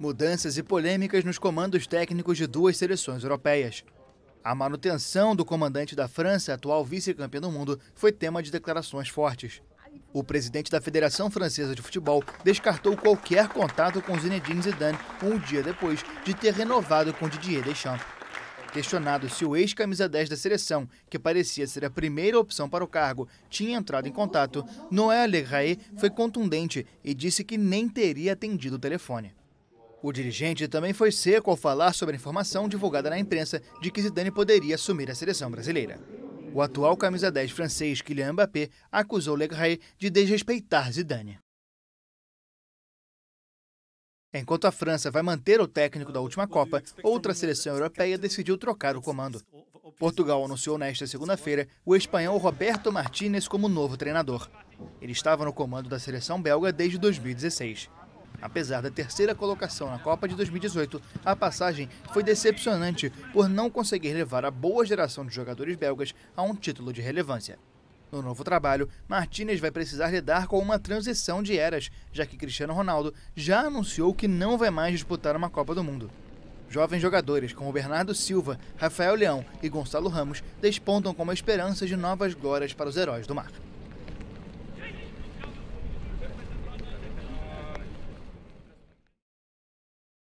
mudanças e polêmicas nos comandos técnicos de duas seleções europeias. A manutenção do comandante da França, atual vice-campeão do mundo, foi tema de declarações fortes. O presidente da Federação Francesa de Futebol descartou qualquer contato com Zinedine Zidane um dia depois de ter renovado com Didier Deschamps. Questionado se o ex-camisa 10 da seleção, que parecia ser a primeira opção para o cargo, tinha entrado em contato, Noël Legraé foi contundente e disse que nem teria atendido o telefone. O dirigente também foi seco ao falar sobre a informação divulgada na imprensa de que Zidane poderia assumir a seleção brasileira. O atual camisa 10 francês Kylian Mbappé acusou Legray de desrespeitar Zidane. Enquanto a França vai manter o técnico da última Copa, outra seleção europeia decidiu trocar o comando. Portugal anunciou nesta segunda-feira o espanhol Roberto Martínez como novo treinador. Ele estava no comando da seleção belga desde 2016. Apesar da terceira colocação na Copa de 2018, a passagem foi decepcionante por não conseguir levar a boa geração de jogadores belgas a um título de relevância. No novo trabalho, Martinez vai precisar lidar com uma transição de eras, já que Cristiano Ronaldo já anunciou que não vai mais disputar uma Copa do Mundo. Jovens jogadores como Bernardo Silva, Rafael Leão e Gonçalo Ramos despontam como esperanças de novas glórias para os heróis do mar.